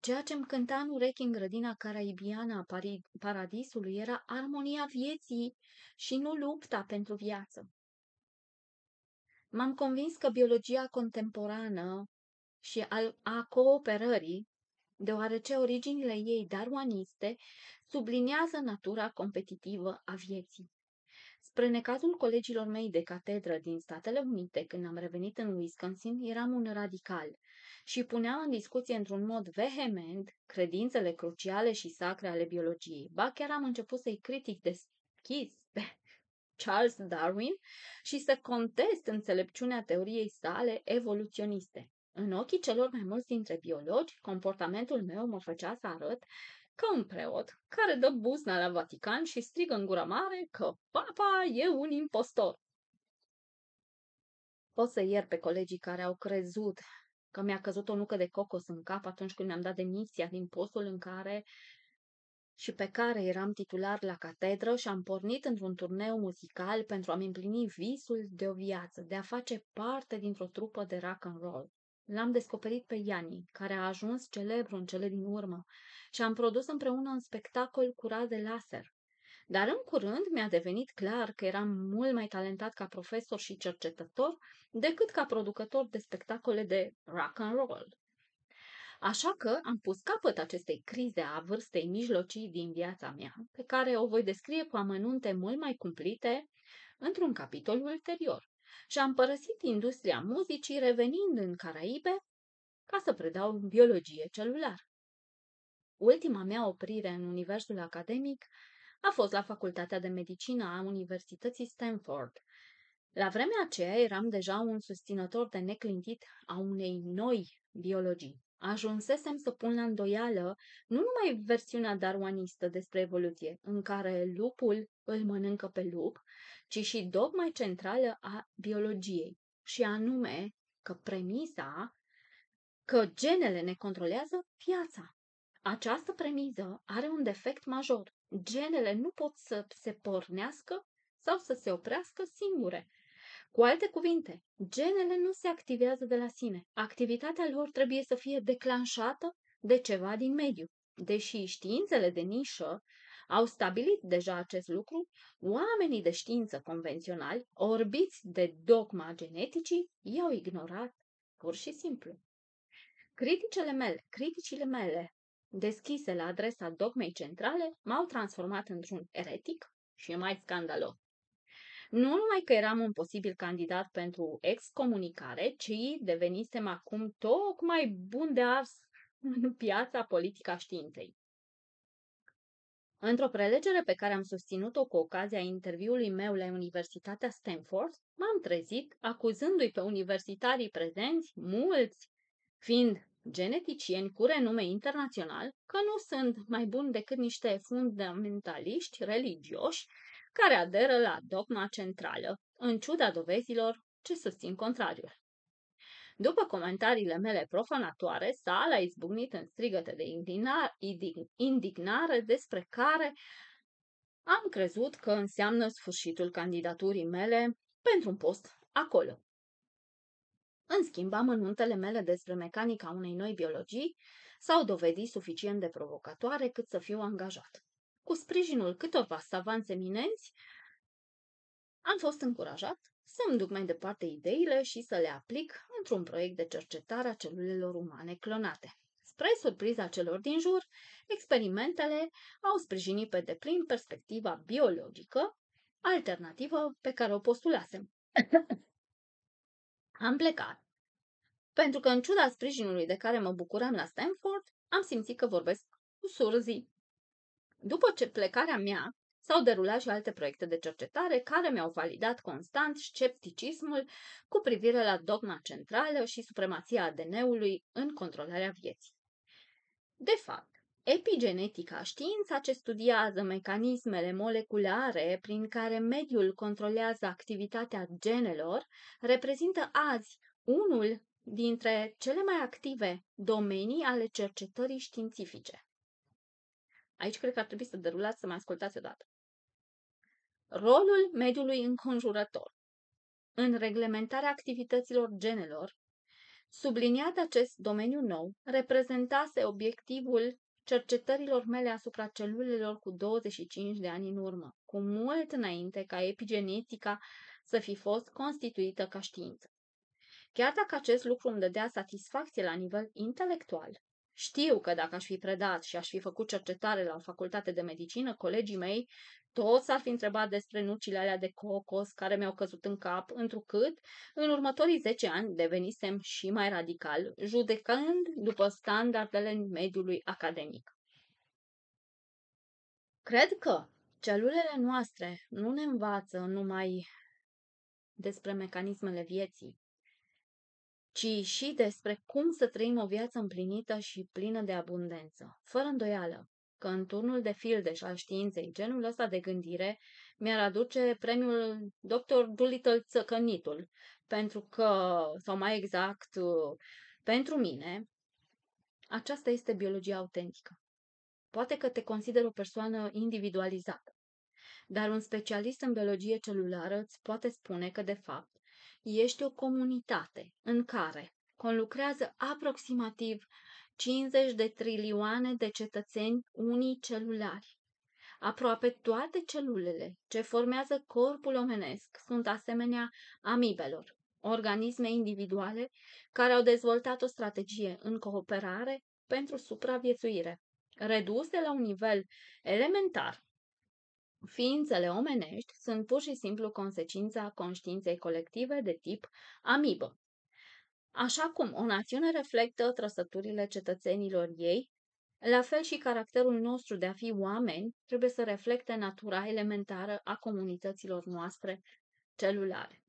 S2: Ceea ce îmi cânta în urechi în grădina caraibiană a pari- paradisului era armonia vieții și nu lupta pentru viață. M-am convins că biologia contemporană și al, a cooperării, deoarece originile ei darwaniste, subliniază natura competitivă a vieții. Spre necazul colegilor mei de catedră din Statele Unite, când am revenit în Wisconsin, eram un radical și punea în discuție într-un mod vehement credințele cruciale și sacre ale biologiei. Ba chiar am început să-i critic deschis pe Charles Darwin și să contest înțelepciunea teoriei sale evoluționiste. În ochii celor mai mulți dintre biologi, comportamentul meu mă făcea să arăt că un preot care dă buzna la Vatican și strigă în gura mare că papa e un impostor. Pot să ier pe colegii care au crezut că mi-a căzut o nucă de cocos în cap atunci când mi-am dat demisia din postul în care și pe care eram titular la catedră și am pornit într-un turneu muzical pentru a-mi împlini visul de o viață, de a face parte dintr-o trupă de rock and roll. L-am descoperit pe Iani, care a ajuns celebru în cele din urmă, și am produs împreună un spectacol curat de laser. Dar în curând mi-a devenit clar că eram mult mai talentat ca profesor și cercetător decât ca producător de spectacole de rock and roll. Așa că am pus capăt acestei crize a vârstei mijlocii din viața mea, pe care o voi descrie cu amănunte mult mai cumplite într-un capitol ulterior și am părăsit industria muzicii revenind în Caraibe ca să predau biologie celulară. Ultima mea oprire în universul academic a fost la Facultatea de Medicină a Universității Stanford. La vremea aceea eram deja un susținător de neclintit a unei noi biologii. Ajunsesem să pun la îndoială nu numai versiunea darwanistă despre evoluție, în care lupul îl mănâncă pe lup, ci și dogma centrală a biologiei, și anume că premisa că genele ne controlează viața. Această premiză are un defect major. Genele nu pot să se pornească sau să se oprească singure. Cu alte cuvinte, genele nu se activează de la sine. Activitatea lor trebuie să fie declanșată de ceva din mediu. Deși științele de nișă au stabilit deja acest lucru, oamenii de știință convenționali, orbiți de dogma geneticii, i-au ignorat, pur și simplu. Criticele mele, criticile mele deschise la adresa dogmei centrale m-au transformat într-un eretic și mai scandalos. Nu numai că eram un posibil candidat pentru excomunicare, ci devenisem acum tocmai bun de ars în piața politică a științei. Într-o prelegere pe care am susținut-o cu ocazia interviului meu la Universitatea Stanford, m-am trezit acuzându-i pe universitarii prezenți, mulți fiind geneticieni cu renume internațional, că nu sunt mai buni decât niște fundamentaliști religioși care aderă la dogma centrală, în ciuda dovezilor ce susțin contrariul. După comentariile mele profanatoare, sala a izbucnit în strigăte de indignare despre care am crezut că înseamnă sfârșitul candidaturii mele pentru un post acolo. În schimb, amănuntele mele despre mecanica unei noi biologii s-au dovedit suficient de provocatoare cât să fiu angajat cu sprijinul câtorva savanți eminenți, am fost încurajat să-mi duc mai departe ideile și să le aplic într-un proiect de cercetare a celulelor umane clonate. Spre surpriza celor din jur, experimentele au sprijinit pe deplin perspectiva biologică, alternativă pe care o postulasem. am plecat. Pentru că, în ciuda sprijinului de care mă bucuram la Stanford, am simțit că vorbesc cu surzii după ce plecarea mea, s-au derulat și alte proiecte de cercetare care mi-au validat constant scepticismul cu privire la dogma centrală și supremația ADN-ului în controlarea vieții. De fapt, Epigenetica, știința ce studiază mecanismele moleculare prin care mediul controlează activitatea genelor, reprezintă azi unul dintre cele mai active domenii ale cercetării științifice. Aici cred că ar trebui să derulați să mă ascultați odată. Rolul mediului înconjurător în reglementarea activităților genelor, subliniat acest domeniu nou, reprezentase obiectivul cercetărilor mele asupra celulelor cu 25 de ani în urmă, cu mult înainte ca epigenetica să fi fost constituită ca știință. Chiar dacă acest lucru îmi dădea satisfacție la nivel intelectual, știu că dacă aș fi predat și aș fi făcut cercetare la o facultate de medicină, colegii mei toți ar fi întrebat despre nucile alea de cocos care mi-au căzut în cap, întrucât în următorii 10 ani devenisem și mai radical, judecând după standardele mediului academic. Cred că celulele noastre nu ne învață numai despre mecanismele vieții, ci și despre cum să trăim o viață împlinită și plină de abundență. Fără îndoială că în turnul de fildeș al științei, genul ăsta de gândire mi-ar aduce premiul Dr. Dolittle Țăcănitul, pentru că, sau mai exact, pentru mine, aceasta este biologia autentică. Poate că te consider o persoană individualizată, dar un specialist în biologie celulară îți poate spune că, de fapt, Ești o comunitate în care conlucrează aproximativ 50 de trilioane de cetățeni unii celulari. Aproape toate celulele ce formează corpul omenesc sunt asemenea amibelor, organisme individuale care au dezvoltat o strategie în cooperare pentru supraviețuire, reduse la un nivel elementar Ființele omenești sunt pur și simplu consecința conștiinței colective de tip amibă. Așa cum o națiune reflectă trăsăturile cetățenilor ei, la fel și caracterul nostru de a fi oameni trebuie să reflecte natura elementară a comunităților noastre celulare.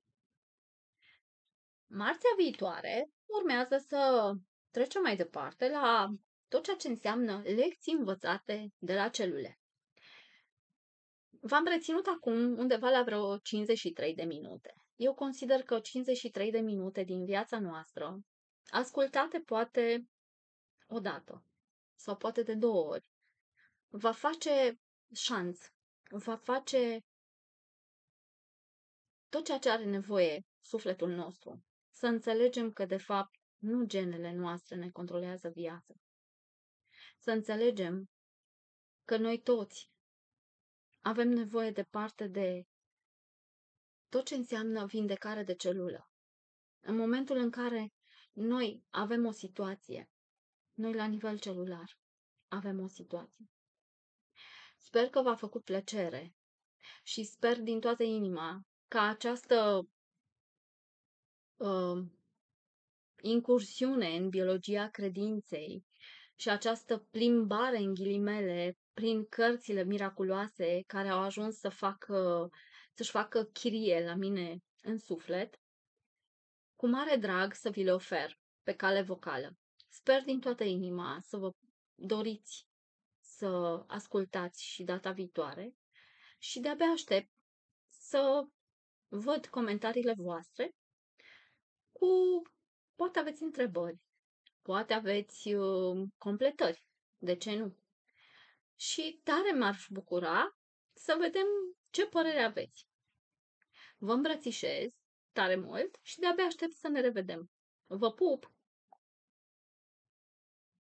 S2: Marțea viitoare urmează să trecem mai departe la tot ceea ce înseamnă lecții învățate de la celule. V-am reținut acum undeva la vreo 53 de minute. Eu consider că 53 de minute din viața noastră, ascultate poate o dată sau poate de două ori, va
S1: face șanț, va face
S2: tot ceea ce are nevoie sufletul nostru. Să înțelegem că, de fapt, nu genele noastre ne controlează viața. Să înțelegem că noi toți avem nevoie de parte de tot ce înseamnă vindecare de celulă. În momentul în care noi avem o situație, noi la nivel celular avem o situație. Sper că v-a făcut plăcere și sper din toată inima ca această uh, incursiune în biologia credinței și această plimbare în ghilimele prin cărțile miraculoase care au ajuns să facă, să-și facă chirie la mine în suflet, cu mare drag să vi le ofer pe cale vocală. Sper din toată inima să vă doriți să ascultați și data viitoare și de-abia aștept să văd comentariile voastre cu poate aveți întrebări Poate aveți uh, completări. De ce nu? Și tare m ar bucura să vedem ce părere aveți. Vă îmbrățișez tare mult și de-abia aștept să ne revedem. Vă pup!